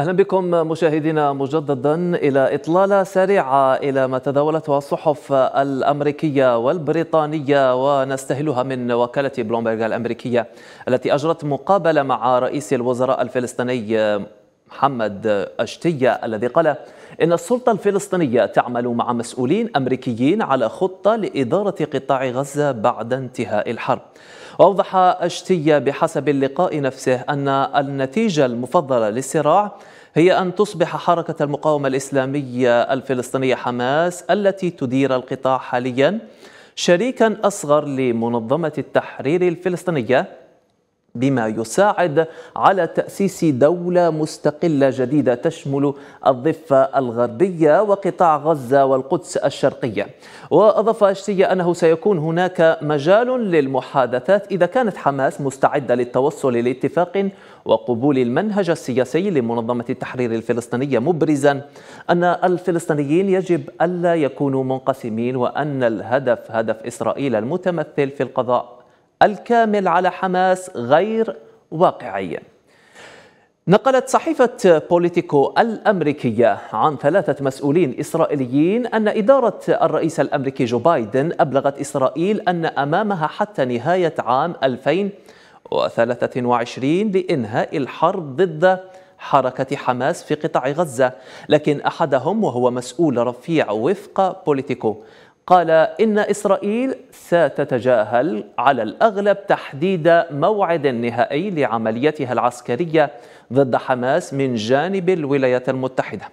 أهلا بكم مشاهدينا مجددا إلى إطلالة سريعة إلى ما تداولتها الصحف الأمريكية والبريطانية ونستهلها من وكالة بلومبرغ الأمريكية التي أجرت مقابلة مع رئيس الوزراء الفلسطيني محمد أشتية الذي قال إن السلطة الفلسطينية تعمل مع مسؤولين أمريكيين على خطة لإدارة قطاع غزة بعد انتهاء الحرب وأوضح أشتية بحسب اللقاء نفسه أن النتيجة المفضلة للصراع هي أن تصبح حركة المقاومة الإسلامية الفلسطينية حماس التي تدير القطاع حالياً شريكاً أصغر لمنظمة التحرير الفلسطينية بما يساعد على تأسيس دولة مستقلة جديدة تشمل الضفة الغربية وقطاع غزة والقدس الشرقية وأضاف أشتي أنه سيكون هناك مجال للمحادثات إذا كانت حماس مستعدة للتوصل لاتفاق وقبول المنهج السياسي لمنظمة التحرير الفلسطينية مبرزا أن الفلسطينيين يجب ألا يكونوا منقسمين وأن الهدف هدف إسرائيل المتمثل في القضاء الكامل على حماس غير واقعي نقلت صحيفة بوليتيكو الأمريكية عن ثلاثة مسؤولين إسرائيليين أن إدارة الرئيس الأمريكي جو بايدن أبلغت إسرائيل أن أمامها حتى نهاية عام 2023 لإنهاء الحرب ضد حركة حماس في قطاع غزة لكن أحدهم وهو مسؤول رفيع وفق بوليتيكو قال إن إسرائيل ستتجاهل على الأغلب تحديد موعد نهائي لعمليتها العسكرية ضد حماس من جانب الولايات المتحدة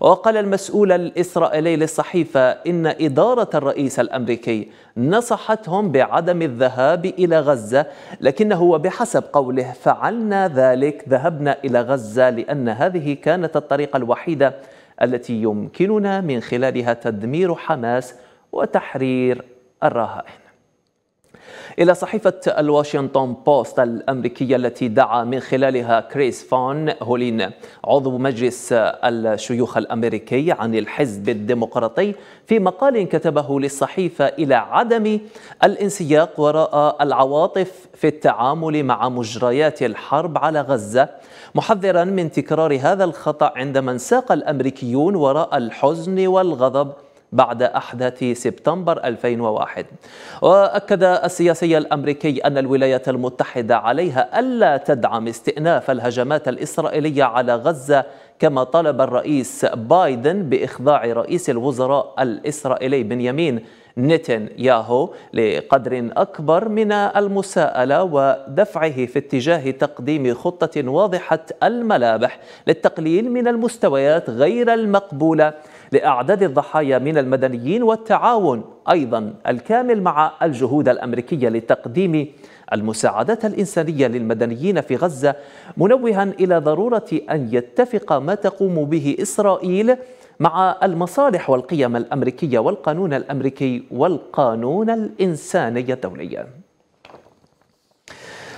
وقال المسؤول الإسرائيلي للصحيفة إن إدارة الرئيس الأمريكي نصحتهم بعدم الذهاب إلى غزة لكنه بحسب قوله فعلنا ذلك ذهبنا إلى غزة لأن هذه كانت الطريقة الوحيدة التي يمكننا من خلالها تدمير حماس وتحرير الرهائن إلى صحيفة الواشنطن بوست الأمريكية التي دعا من خلالها كريس فون هولين عضو مجلس الشيوخ الأمريكي عن الحزب الديمقراطي في مقال كتبه للصحيفة إلى عدم الانسياق وراء العواطف في التعامل مع مجريات الحرب على غزة محذرا من تكرار هذا الخطأ عندما انساق الأمريكيون وراء الحزن والغضب بعد أحداث سبتمبر 2001 وأكد السياسي الأمريكي أن الولايات المتحدة عليها ألا تدعم استئناف الهجمات الإسرائيلية على غزة كما طلب الرئيس بايدن بإخضاع رئيس الوزراء الإسرائيلي بنيامين نتنياهو لقدر أكبر من المساءلة ودفعه في اتجاه تقديم خطة واضحة الملامح للتقليل من المستويات غير المقبولة لأعداد الضحايا من المدنيين والتعاون أيضا الكامل مع الجهود الأمريكية لتقديم المساعدات الإنسانية للمدنيين في غزة منوها إلى ضرورة أن يتفق ما تقوم به إسرائيل مع المصالح والقيم الأمريكية والقانون الأمريكي والقانون الإنساني الدولي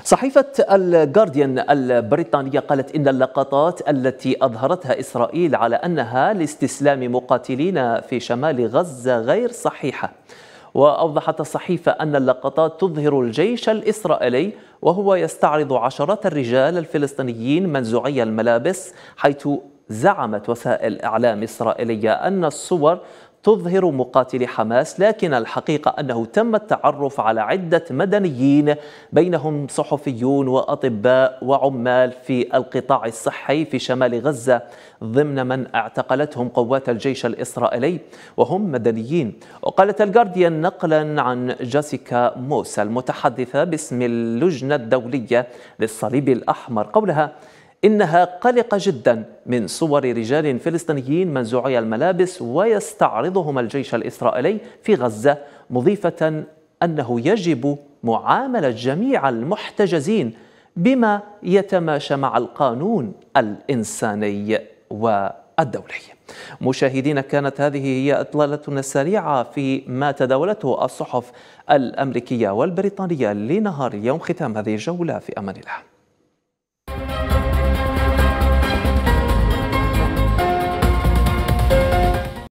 صحيفة الجارديان البريطانية قالت إن اللقطات التي أظهرتها إسرائيل على أنها لاستسلام مقاتلين في شمال غزة غير صحيحة وأوضحت الصحيفة أن اللقطات تظهر الجيش الإسرائيلي وهو يستعرض عشرات الرجال الفلسطينيين منزوعي الملابس حيث زعمت وسائل إعلام إسرائيلية أن الصور تظهر مقاتلي حماس لكن الحقيقة أنه تم التعرف على عدة مدنيين بينهم صحفيون وأطباء وعمال في القطاع الصحي في شمال غزة ضمن من اعتقلتهم قوات الجيش الإسرائيلي وهم مدنيين وقالت الجارديان نقلا عن جاسيكا موسى المتحدثة باسم اللجنة الدولية للصليب الأحمر قولها إنها قلقة جدا من صور رجال فلسطينيين منزوعي الملابس ويستعرضهم الجيش الإسرائيلي في غزة مضيفة أنه يجب معاملة جميع المحتجزين بما يتماشى مع القانون الإنساني والدولي مشاهدين كانت هذه هي إطلالتنا السريعة في ما تداولته الصحف الأمريكية والبريطانية لنهار يوم ختام هذه الجولة في أمان الله